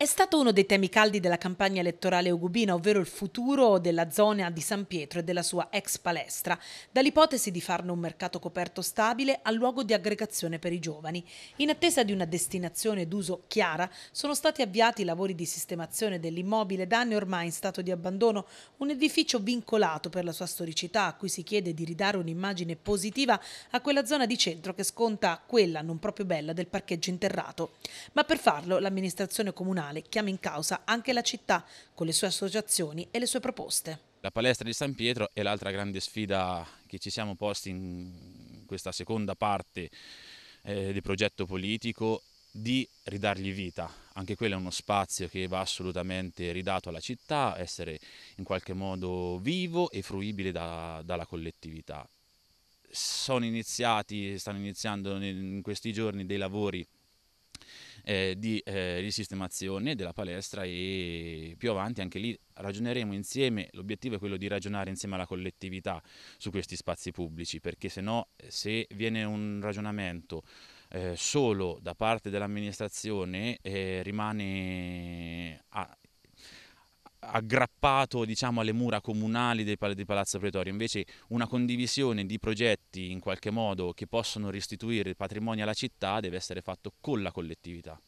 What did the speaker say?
È stato uno dei temi caldi della campagna elettorale ugubina, ovvero il futuro della zona di San Pietro e della sua ex palestra, dall'ipotesi di farne un mercato coperto stabile al luogo di aggregazione per i giovani. In attesa di una destinazione d'uso chiara, sono stati avviati i lavori di sistemazione dell'immobile da anni ormai in stato di abbandono, un edificio vincolato per la sua storicità a cui si chiede di ridare un'immagine positiva a quella zona di centro che sconta quella non proprio bella del parcheggio interrato. Ma per farlo l'amministrazione comunale Comunale chiama in causa anche la città con le sue associazioni e le sue proposte. La palestra di San Pietro è l'altra grande sfida che ci siamo posti in questa seconda parte eh, di progetto politico di ridargli vita. Anche quello è uno spazio che va assolutamente ridato alla città, essere in qualche modo vivo e fruibile da, dalla collettività. Sono iniziati, stanno iniziando in questi giorni dei lavori eh, di eh, risistemazione della palestra e più avanti anche lì ragioneremo insieme, l'obiettivo è quello di ragionare insieme alla collettività su questi spazi pubblici, perché se no eh, se viene un ragionamento eh, solo da parte dell'amministrazione eh, rimane a, aggrappato diciamo, alle mura comunali dei pal- di Palazzo Pretorio, invece una condivisione di progetti in qualche modo che possono restituire il patrimonio alla città deve essere fatto con la collettività.